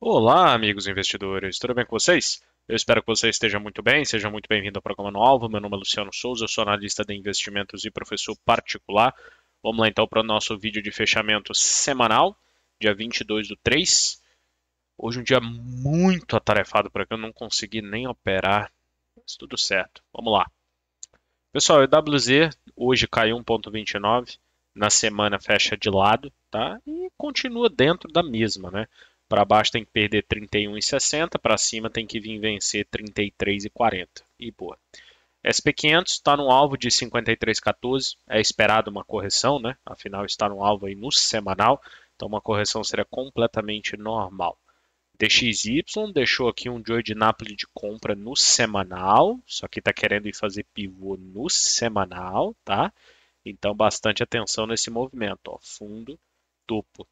Olá, amigos investidores, tudo bem com vocês? Eu espero que você esteja muito bem, seja muito bem-vindo ao programa No Alvo. Meu nome é Luciano Souza, eu sou analista de investimentos e professor particular. Vamos lá então para o nosso vídeo de fechamento semanal, dia 22 do 3. Hoje é um dia muito atarefado para que eu não consegui nem operar, mas tudo certo. Vamos lá. Pessoal, o EWZ hoje caiu 1,29, na semana fecha de lado, tá? E continua dentro da mesma, né? Para baixo tem que perder 31,60, para cima tem que vir vencer 33,40. E boa. SP500 está no alvo de 53,14, é esperado uma correção, né? Afinal está no alvo aí no semanal, então uma correção seria completamente normal. DXY deixou aqui um Joy de Napoli de compra no semanal, só que está querendo ir fazer pivô no semanal, tá? Então, bastante atenção nesse movimento, ó, fundo, topo.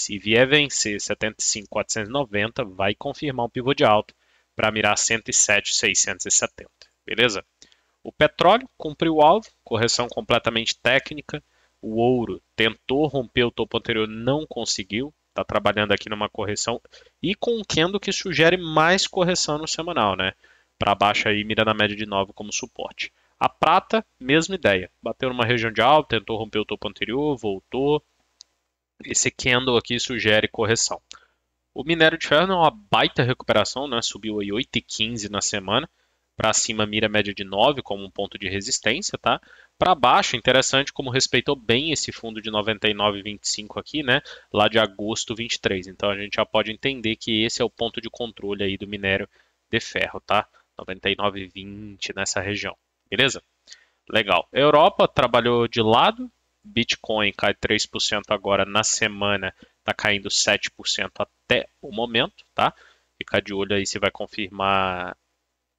Se vier vencer 75,490, vai confirmar um pivô de alta para mirar 107,670, beleza? O petróleo cumpriu o alvo, correção completamente técnica. O ouro tentou romper o topo anterior, não conseguiu. Está trabalhando aqui numa correção e com um candle que sugere mais correção no semanal, né? Para baixo aí, mira na média de 9 como suporte. A prata, mesma ideia. Bateu numa região de alta, tentou romper o topo anterior, voltou, esse candle aqui sugere correção. O minério de ferro é uma baita recuperação, né? subiu aí 8,15 na semana. Para cima mira média de 9 como um ponto de resistência, tá? Para baixo, interessante como respeitou bem esse fundo de 99,25 aqui, né? Lá de agosto 23. Então a gente já pode entender que esse é o ponto de controle aí do minério de ferro, tá? 99,20 nessa região, beleza? Legal. A Europa trabalhou de lado, Bitcoin cai 3% agora na semana, está caindo 7% até o momento, tá? Fica de olho aí se vai confirmar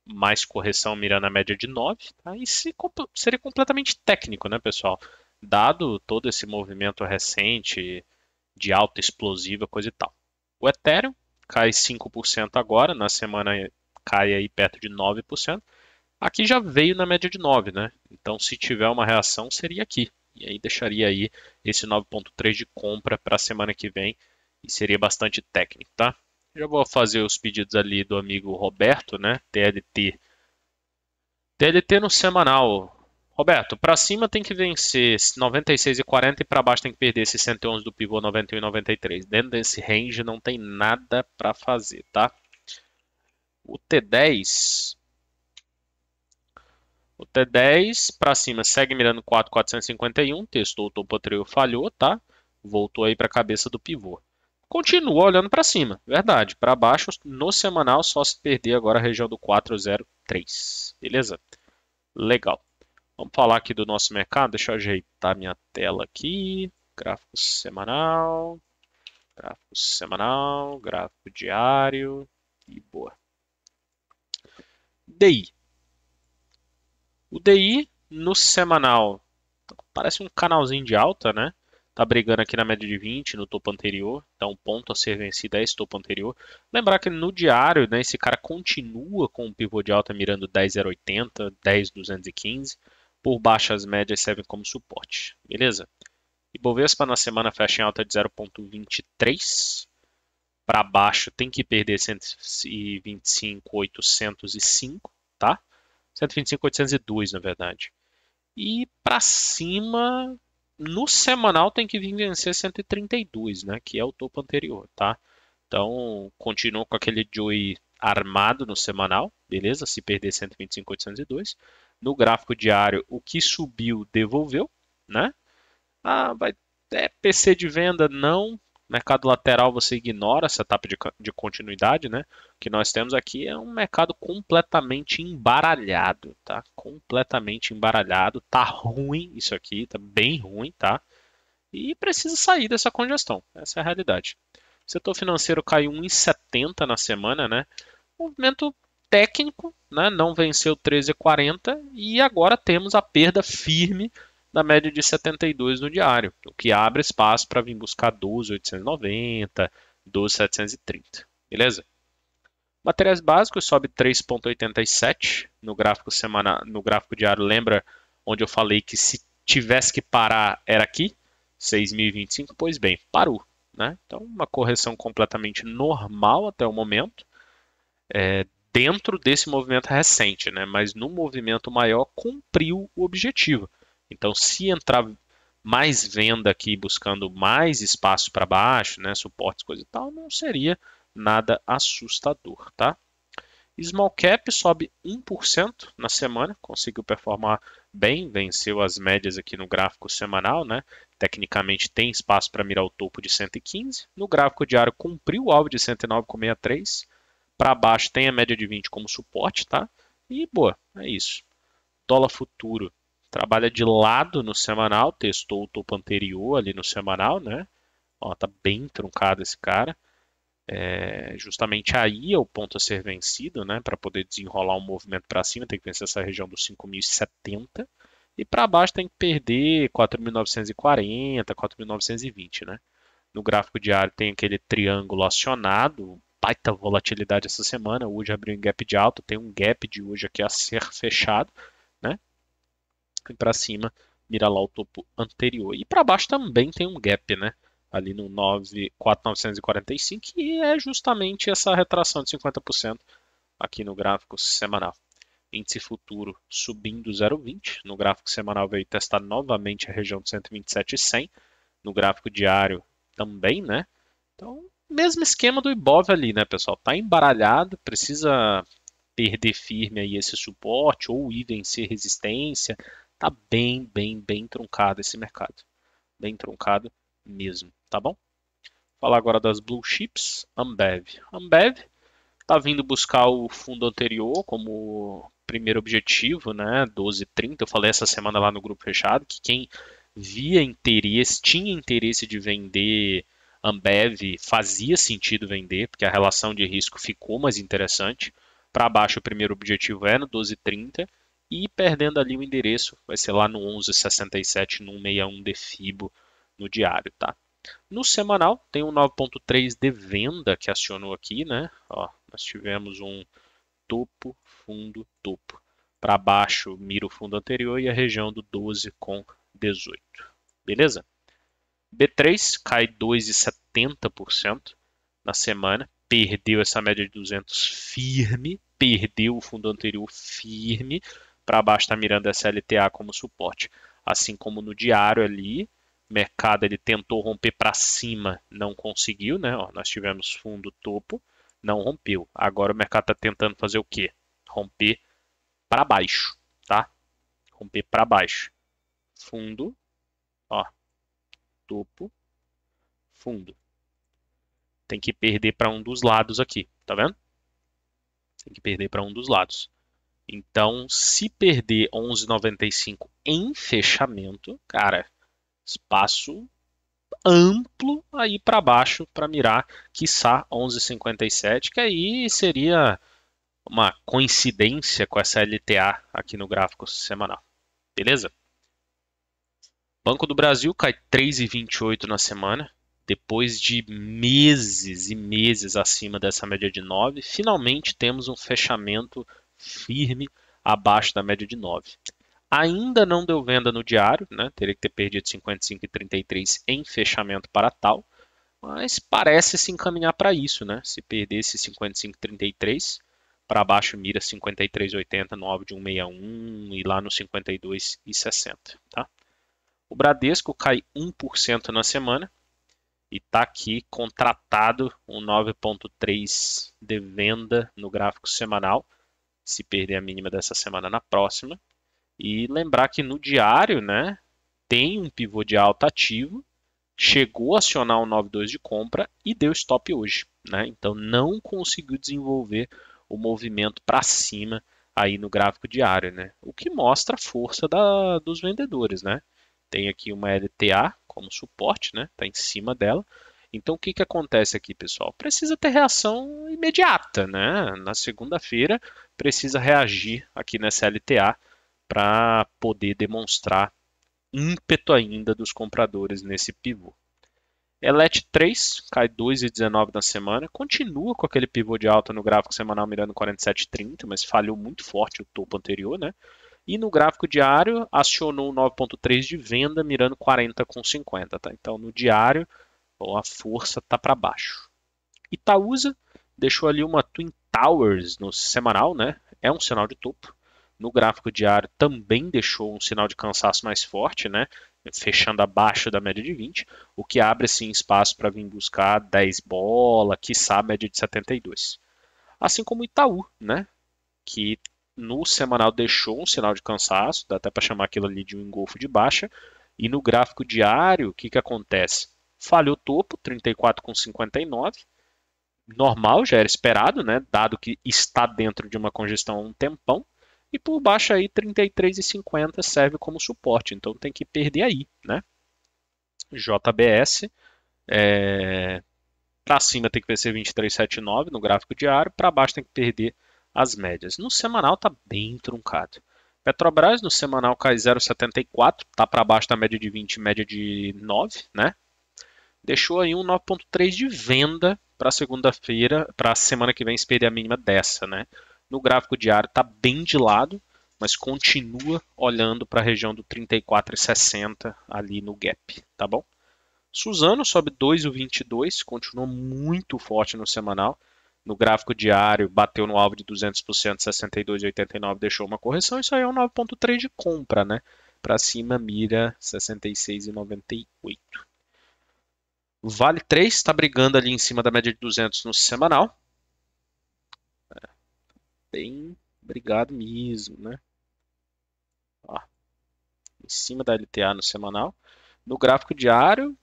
mais correção mirando a média de 9, tá? E se, seria completamente técnico, né, pessoal? Dado todo esse movimento recente de alta explosiva, coisa e tal. O Ethereum cai 5% agora, na semana cai aí perto de 9%. Aqui já veio na média de 9, né? Então, se tiver uma reação, seria aqui, e aí deixaria aí esse 9.3 de compra para a semana que vem e seria bastante técnico, tá? Já vou fazer os pedidos ali do amigo Roberto, né? TLT. TLT no semanal. Roberto, para cima tem que vencer 96,40 e para baixo tem que perder esse 111 do pivô 91,93. Dentro desse range não tem nada para fazer, tá? O T10 o T10 para cima segue mirando 4,451, testou o topo anterior, falhou, tá? Voltou aí para a cabeça do pivô. Continua olhando para cima, verdade. Para baixo, no semanal, só se perder agora a região do 403. Beleza? Legal. Vamos falar aqui do nosso mercado. Deixa eu ajeitar minha tela aqui. Gráfico semanal, gráfico semanal, gráfico diário e boa. DI. O DI no semanal parece um canalzinho de alta, né? Tá brigando aqui na média de 20 no topo anterior, dá tá um ponto a ser vencido a é esse topo anterior. Lembrar que no diário, né, esse cara continua com o pivô de alta mirando 10,080, 10,215. Por baixo, as médias servem como suporte, beleza? E Bovespa na semana fecha em alta de 0,23. Para baixo tem que perder 125,805, tá? 125,802, na verdade. E para cima, no semanal tem que vir vencer 132, né? Que é o topo anterior, tá? Então, continua com aquele joy armado no semanal, beleza? Se perder 125,802. No gráfico diário, o que subiu, devolveu, né? Ah, vai, é PC de venda? Não. Mercado lateral você ignora essa etapa de, de continuidade, né? O que nós temos aqui é um mercado completamente embaralhado, tá? Completamente embaralhado, tá ruim isso aqui, tá bem ruim, tá? E precisa sair dessa congestão, essa é a realidade. O setor financeiro caiu 1,70 na semana, né? Movimento técnico, né? não venceu 13,40 e agora temos a perda firme na média de 72 no diário, o que abre espaço para vir buscar 12,890, 12,730, beleza? Materiais básicos sobe 3,87 no gráfico semana, no gráfico diário. Lembra onde eu falei que se tivesse que parar era aqui, 6.025? Pois bem, parou. Né? Então, uma correção completamente normal até o momento, é, dentro desse movimento recente, né? mas no movimento maior cumpriu o objetivo. Então, se entrar mais venda aqui buscando mais espaço para baixo, né, suportes, coisa e tal, não seria nada assustador, tá? Small cap sobe 1% na semana, conseguiu performar bem, venceu as médias aqui no gráfico semanal, né? Tecnicamente tem espaço para mirar o topo de 115. No gráfico diário cumpriu o alvo de 109,63. Para baixo tem a média de 20 como suporte, tá? E boa, é isso. Dólar futuro trabalha de lado no semanal, testou o topo anterior ali no semanal, né? Ó, tá bem truncado esse cara. É, justamente aí é o ponto a ser vencido, né? Para poder desenrolar um movimento para cima, tem que vencer essa região dos 5.070 e para baixo tem que perder 4.940, 4.920, né? No gráfico diário tem aquele triângulo acionado, baita volatilidade essa semana. Hoje abriu em gap de alta, tem um gap de hoje aqui a ser fechado e para cima mira lá o topo anterior. E para baixo também tem um gap, né? Ali no 9, 4945, que é justamente essa retração de 50% aqui no gráfico semanal. Índice futuro subindo 0,20. No gráfico semanal veio testar novamente a região de 127,100. No gráfico diário também, né? Então, mesmo esquema do Ibov ali, né, pessoal? Tá embaralhado, precisa perder firme aí esse suporte ou ir vencer resistência, Tá bem, bem, bem truncado esse mercado. Bem truncado mesmo, tá bom? Falar agora das blue chips, Ambev. Ambev tá vindo buscar o fundo anterior como primeiro objetivo, né? 12,30. Eu falei essa semana lá no grupo fechado que quem via interesse, tinha interesse de vender Ambev, fazia sentido vender, porque a relação de risco ficou mais interessante. Para baixo, o primeiro objetivo é no 12,30 e perdendo ali o endereço, vai ser lá no 1167 no 61 de FIBO no diário, tá? No semanal tem um 9.3 de venda que acionou aqui, né? Ó, nós tivemos um topo, fundo, topo. Para baixo, mira o fundo anterior e a região do 12 com 18. Beleza? B3 cai 2,70% na semana, perdeu essa média de 200 firme, perdeu o fundo anterior firme, para baixo está mirando essa LTA como suporte. Assim como no diário ali, mercado ele tentou romper para cima, não conseguiu, né? Ó, nós tivemos fundo topo, não rompeu. Agora o mercado está tentando fazer o quê? Romper para baixo, tá? Romper para baixo. Fundo, ó, topo, fundo. Tem que perder para um dos lados aqui, tá vendo? Tem que perder para um dos lados. Então, se perder 11,95 em fechamento, cara, espaço amplo aí para baixo para mirar, quiçá 11,57, que aí seria uma coincidência com essa LTA aqui no gráfico semanal. Beleza? Banco do Brasil cai 3,28 na semana, depois de meses e meses acima dessa média de 9, finalmente temos um fechamento firme abaixo da média de 9. Ainda não deu venda no diário, né? teria que ter perdido 55,33 em fechamento para tal, mas parece se encaminhar para isso. Né? Se perdesse 55,33 para baixo, mira 53,80, 9 de 161 e lá no 52,60. Tá? O Bradesco cai 1% na semana e está aqui contratado um 9,3 de venda no gráfico semanal se perder a mínima dessa semana na próxima. E lembrar que no diário, né, tem um pivô de alta ativo, chegou a acionar o um 92 de compra e deu stop hoje, né? Então não conseguiu desenvolver o movimento para cima aí no gráfico diário, né? O que mostra a força da, dos vendedores, né? Tem aqui uma LTA como suporte, né? Tá em cima dela. Então, o que, que acontece aqui, pessoal? Precisa ter reação imediata, né? Na segunda-feira, precisa reagir aqui nessa LTA para poder demonstrar ímpeto ainda dos compradores nesse pivô. Elet 3 cai 2,19 na semana, continua com aquele pivô de alta no gráfico semanal mirando 47,30, mas falhou muito forte o topo anterior, né? E no gráfico diário acionou 9,3 de venda mirando 40,50, tá? Então no diário a força tá para baixo. Itaúsa deixou ali uma Twin Towers no semanal, né? É um sinal de topo. No gráfico diário também deixou um sinal de cansaço mais forte, né? Fechando abaixo da média de 20, o que abre assim espaço para vir buscar 10 bola, quiçá a média de 72. Assim como Itaú, né? Que no semanal deixou um sinal de cansaço, dá até para chamar aquilo ali de um engolfo de baixa. E no gráfico diário, o que, que acontece? Falhou o topo, 34,59, normal, já era esperado, né? Dado que está dentro de uma congestão há um tempão. E por baixo aí 33,50 serve como suporte, então tem que perder aí, né? JBS é... para cima tem que vencer 23,79 no gráfico diário, para baixo tem que perder as médias. No semanal está bem truncado. Petrobras no semanal cai 0,74, tá para baixo da média de 20, média de 9, né? Deixou aí um 9,3 de venda para segunda-feira, para a semana que vem, espere a mínima dessa, né? No gráfico diário está bem de lado, mas continua olhando para a região do 34,60 ali no gap, tá bom? Suzano sobe 2,22, continua muito forte no semanal. No gráfico diário, bateu no alvo de 200%, 62,89, deixou uma correção. Isso aí é um 9,3 de compra, né? Para cima, mira 66,98. Vale 3 está brigando ali em cima da média de 200 no semanal. É, bem brigado mesmo, né? Ó, em cima da LTA no semanal. No gráfico diário,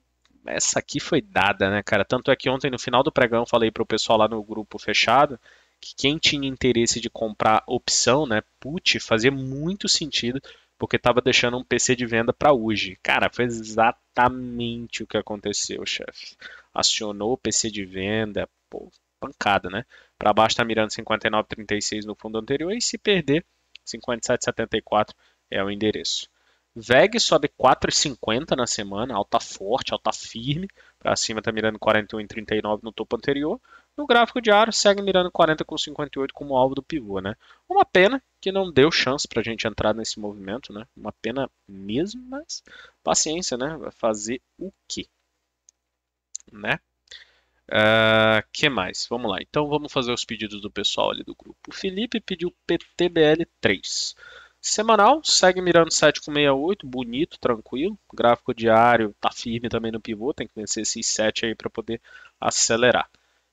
essa aqui foi dada, né, cara? Tanto é que ontem, no final do pregão, falei para o pessoal lá no grupo fechado que quem tinha interesse de comprar opção, né, put, fazia muito sentido porque estava deixando um PC de venda para hoje. Cara, foi exatamente o que aconteceu, chefe. Acionou o PC de venda, pô, pancada, né? Para baixo está mirando 59,36 no fundo anterior e se perder, 57,74 é o endereço. VEG sobe 4,50 na semana, alta forte, alta firme. Para cima está mirando 41,39 no topo anterior. No gráfico diário, segue mirando 40 com 58 como alvo do pivô, né? Uma pena que não deu chance para a gente entrar nesse movimento, né? Uma pena mesmo, mas paciência, né? Vai fazer o quê? Né? Uh, que mais? Vamos lá. Então vamos fazer os pedidos do pessoal ali do grupo. O Felipe pediu PTBL3. Semanal, segue mirando 7 com 68, bonito, tranquilo. Gráfico diário, tá firme também no pivô, tem que vencer esses 7 aí para poder acelerar.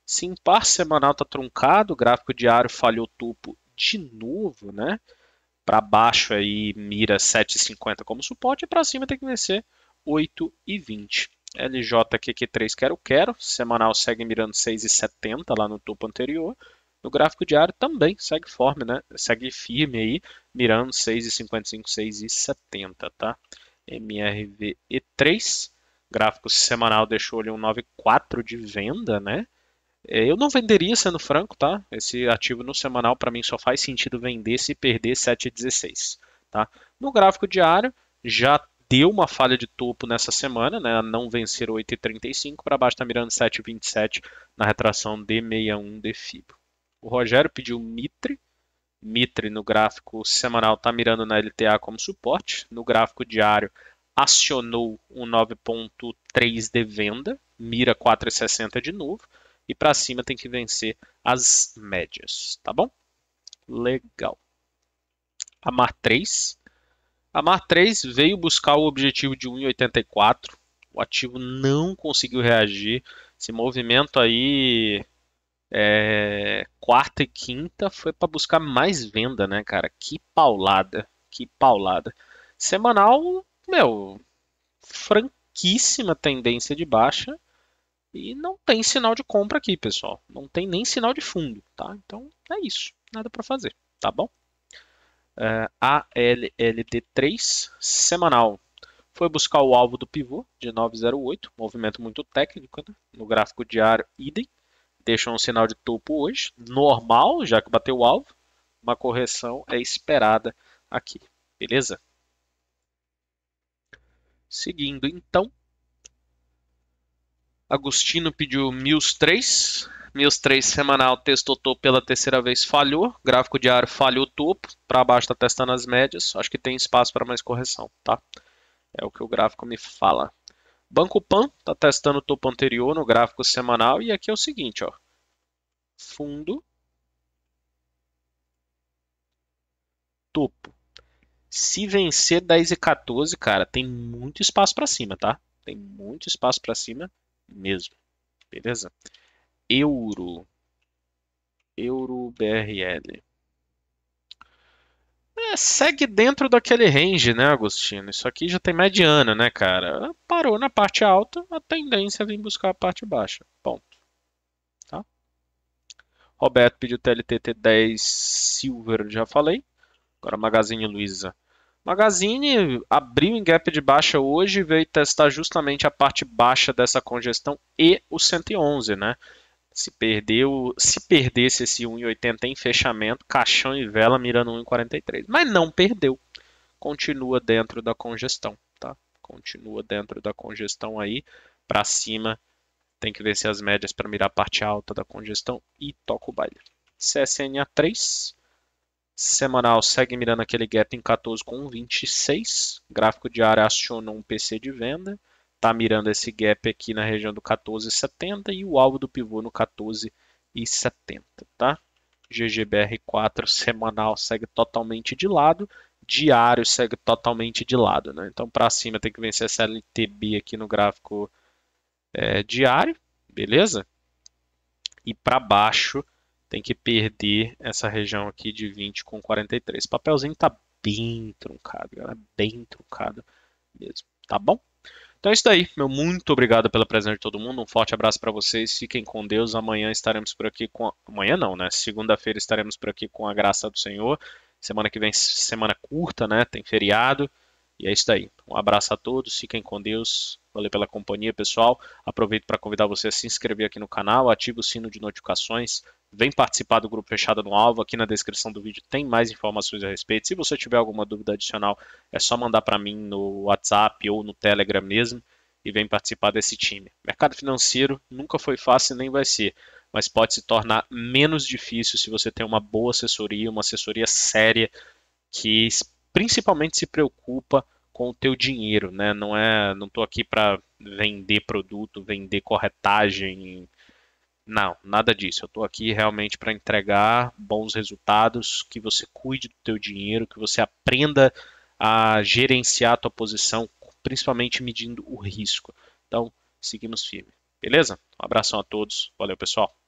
Se em par semanal está truncado, o gráfico diário falhou o topo de novo, né? Para baixo aí mira 7,50 como suporte e para cima tem que vencer 8,20. LJQQ3 quero quero, semanal segue mirando 6,70 lá no topo anterior. No gráfico diário também segue forme, né? Segue firme aí, mirando 6,55, 6,70, tá? MRVE3, gráfico semanal deixou ali um 9,4 de venda, né? É, eu não venderia, sendo franco, tá? Esse ativo no semanal, para mim, só faz sentido vender se perder 7,16, tá? No gráfico diário, já deu uma falha de topo nessa semana, né? Não vencer 8,35, para baixo está mirando 7,27 na retração D61 de FIBO. O Rogério pediu Mitre. Mitre no gráfico semanal está mirando na LTA como suporte. No gráfico diário, acionou um 9,3 de venda, mira 4,60 de novo e para cima tem que vencer as médias, tá bom? Legal. A Mar 3. A 3 veio buscar o objetivo de 1,84. O ativo não conseguiu reagir. Esse movimento aí, é, quarta e quinta, foi para buscar mais venda, né, cara? Que paulada, que paulada. Semanal, meu, franquíssima tendência de baixa e não tem sinal de compra aqui, pessoal. Não tem nem sinal de fundo, tá? Então é isso. Nada para fazer, tá bom? Uh, é, ALLD3 semanal. Foi buscar o alvo do pivô de 908, movimento muito técnico, né? no gráfico diário idem. Deixou um sinal de topo hoje, normal, já que bateu o alvo. Uma correção é esperada aqui, beleza? Seguindo então, Agostino pediu Mills 3. Mills 3 semanal testou topo pela terceira vez, falhou. Gráfico diário falhou topo. Para baixo está testando as médias. Acho que tem espaço para mais correção, tá? É o que o gráfico me fala. Banco Pan está testando o topo anterior no gráfico semanal. E aqui é o seguinte, ó. Fundo. Topo. Se vencer 10 e 14, cara, tem muito espaço para cima, tá? Tem muito espaço para cima mesmo, beleza? Euro, euro BRL. É, segue dentro daquele range, né, Agostinho? Isso aqui já tem mediana, né, cara? Parou na parte alta, a tendência é vir buscar a parte baixa. Ponto. Tá? Roberto pediu TLTT 10 Silver, já falei. Agora Magazine Luiza Magazine abriu em gap de baixa hoje e veio testar justamente a parte baixa dessa congestão e o 111, né? Se perdeu, se perdesse esse 1,80 em fechamento, caixão e vela mirando 1,43, mas não perdeu. Continua dentro da congestão, tá? Continua dentro da congestão aí para cima. Tem que ver se as médias para mirar a parte alta da congestão e toca o baile. CSN a 3 Semanal segue mirando aquele gap em 14 com 26. Gráfico diário acionou um PC de venda. Está mirando esse gap aqui na região do 14,70 e o alvo do pivô no 14,70. Tá? GGBR4 semanal segue totalmente de lado diário segue totalmente de lado. Né? Então, para cima tem que vencer essa LTB aqui no gráfico é, diário, beleza? E para baixo tem que perder essa região aqui de 20 com 43. O papelzinho está bem truncado, galera, bem truncado mesmo, tá bom? Então é isso aí. meu muito obrigado pela presença de todo mundo, um forte abraço para vocês, fiquem com Deus, amanhã estaremos por aqui com... A... Amanhã não, né? Segunda-feira estaremos por aqui com a graça do Senhor, semana que vem, semana curta, né? Tem feriado. E é isso aí. Um abraço a todos, fiquem com Deus. Valeu pela companhia, pessoal. Aproveito para convidar você a se inscrever aqui no canal, ativa o sino de notificações, vem participar do grupo fechado no alvo. Aqui na descrição do vídeo tem mais informações a respeito. Se você tiver alguma dúvida adicional, é só mandar para mim no WhatsApp ou no Telegram mesmo e vem participar desse time. Mercado financeiro nunca foi fácil nem vai ser, mas pode se tornar menos difícil se você tem uma boa assessoria, uma assessoria séria que principalmente se preocupa com o teu dinheiro, né? Não é, não tô aqui para vender produto, vender corretagem, não, nada disso. Eu estou aqui realmente para entregar bons resultados, que você cuide do teu dinheiro, que você aprenda a gerenciar a tua posição, principalmente medindo o risco. Então, seguimos firme. Beleza? Um abração a todos. Valeu, pessoal.